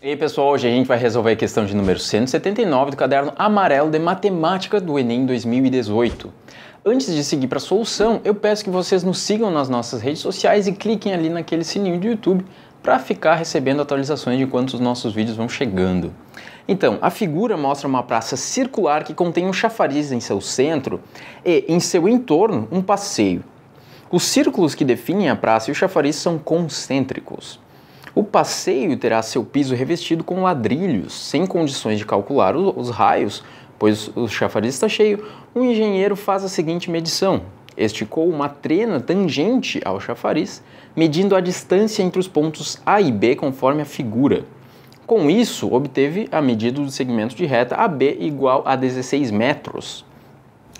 E aí pessoal, hoje a gente vai resolver a questão de número 179 do caderno amarelo de matemática do Enem 2018. Antes de seguir para a solução, eu peço que vocês nos sigam nas nossas redes sociais e cliquem ali naquele sininho do YouTube para ficar recebendo atualizações de quantos os nossos vídeos vão chegando. Então, a figura mostra uma praça circular que contém um chafariz em seu centro e, em seu entorno, um passeio. Os círculos que definem a praça e o chafariz são concêntricos. O passeio terá seu piso revestido com ladrilhos, sem condições de calcular os raios, pois o chafariz está cheio. O engenheiro faz a seguinte medição: esticou uma trena tangente ao chafariz, medindo a distância entre os pontos A e B conforme a figura. Com isso, obteve a medida do segmento de reta AB igual a 16 metros.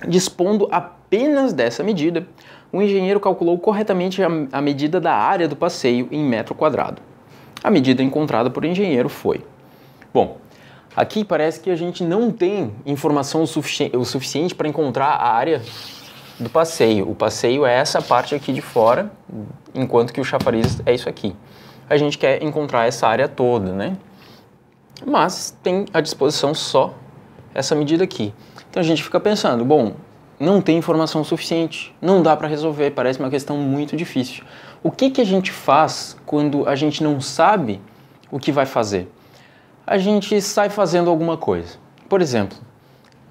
Dispondo apenas dessa medida, o engenheiro calculou corretamente a medida da área do passeio em metro quadrado. A medida encontrada por engenheiro foi. Bom, aqui parece que a gente não tem informação sufici o suficiente para encontrar a área do passeio. O passeio é essa parte aqui de fora, enquanto que o chafariz é isso aqui. A gente quer encontrar essa área toda, né? Mas tem à disposição só essa medida aqui. Então a gente fica pensando, bom, não tem informação suficiente, não dá para resolver, parece uma questão muito difícil. O que, que a gente faz quando a gente não sabe o que vai fazer? A gente sai fazendo alguma coisa. Por exemplo,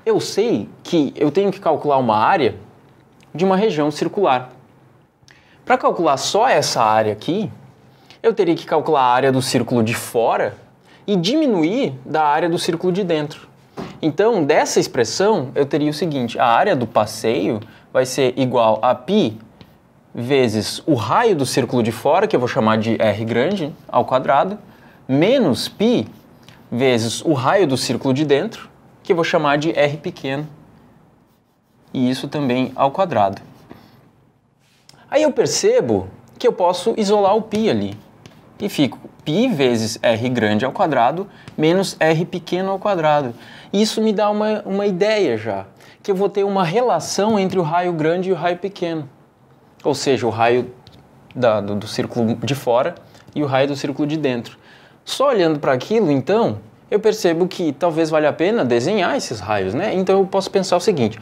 eu sei que eu tenho que calcular uma área de uma região circular. Para calcular só essa área aqui, eu teria que calcular a área do círculo de fora e diminuir da área do círculo de dentro. Então, dessa expressão, eu teria o seguinte: a área do passeio vai ser igual a π vezes o raio do círculo de fora, que eu vou chamar de r grande ao quadrado, menos π vezes o raio do círculo de dentro, que eu vou chamar de r pequeno. E isso também ao quadrado. Aí eu percebo que eu posso isolar o π ali e fico π vezes r grande ao quadrado menos r pequeno ao quadrado. Isso me dá uma, uma ideia já, que eu vou ter uma relação entre o raio grande e o raio pequeno. Ou seja, o raio da, do, do círculo de fora e o raio do círculo de dentro. Só olhando para aquilo, então, eu percebo que talvez valha a pena desenhar esses raios, né? Então eu posso pensar o seguinte.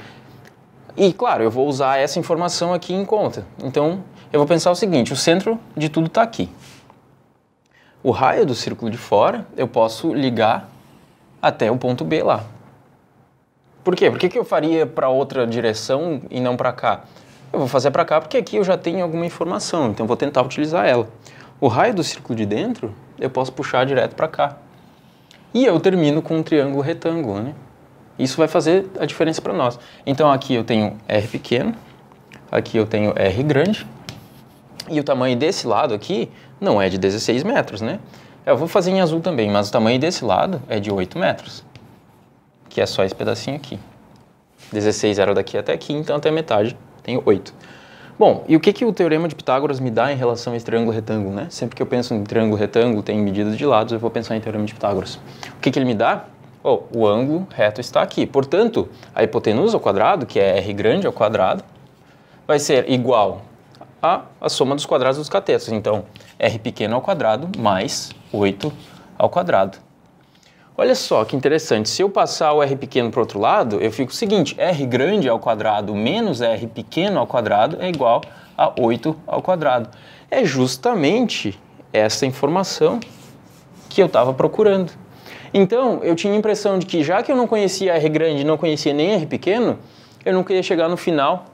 E claro, eu vou usar essa informação aqui em conta. Então eu vou pensar o seguinte: o centro de tudo está aqui o raio do círculo de fora, eu posso ligar até o ponto B lá. Por quê? Por que, que eu faria para outra direção e não para cá? Eu vou fazer para cá porque aqui eu já tenho alguma informação, então vou tentar utilizar ela. O raio do círculo de dentro, eu posso puxar direto para cá. E eu termino com um triângulo retângulo, né? Isso vai fazer a diferença para nós. Então aqui eu tenho R pequeno, aqui eu tenho R grande, e o tamanho desse lado aqui não é de 16 metros, né? Eu vou fazer em azul também, mas o tamanho desse lado é de 8 metros, que é só esse pedacinho aqui. 16 era daqui até aqui, então até metade tenho 8. Bom, e o que, que o Teorema de Pitágoras me dá em relação a esse triângulo retângulo, né? Sempre que eu penso em triângulo retângulo, tem medidas de lados, eu vou pensar em Teorema de Pitágoras. O que, que ele me dá? Oh, o ângulo reto está aqui. Portanto, a hipotenusa ao quadrado, que é R grande ao quadrado, vai ser igual a, a soma dos quadrados dos catetos. Então, r pequeno ao quadrado mais 8 ao quadrado. Olha só que interessante, se eu passar o r pequeno para o outro lado, eu fico o seguinte, r grande ao quadrado menos r pequeno ao quadrado é igual a 8 ao quadrado. É justamente essa informação que eu estava procurando. Então, eu tinha a impressão de que já que eu não conhecia r grande não conhecia nem r pequeno, eu não queria chegar no final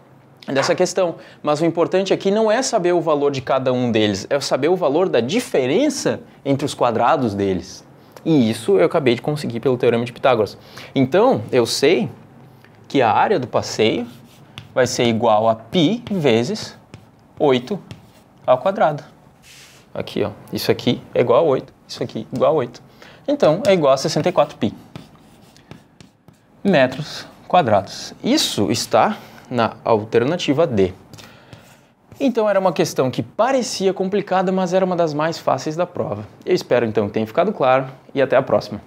dessa questão. Mas o importante aqui não é saber o valor de cada um deles, é saber o valor da diferença entre os quadrados deles. E isso eu acabei de conseguir pelo Teorema de Pitágoras. Então, eu sei que a área do passeio vai ser igual a π vezes 8 ao quadrado. Aqui, ó. Isso aqui é igual a 8, isso aqui é igual a 8. Então, é igual a 64π metros quadrados. Isso está na alternativa D. Então era uma questão que parecia complicada, mas era uma das mais fáceis da prova. Eu espero então que tenha ficado claro e até a próxima.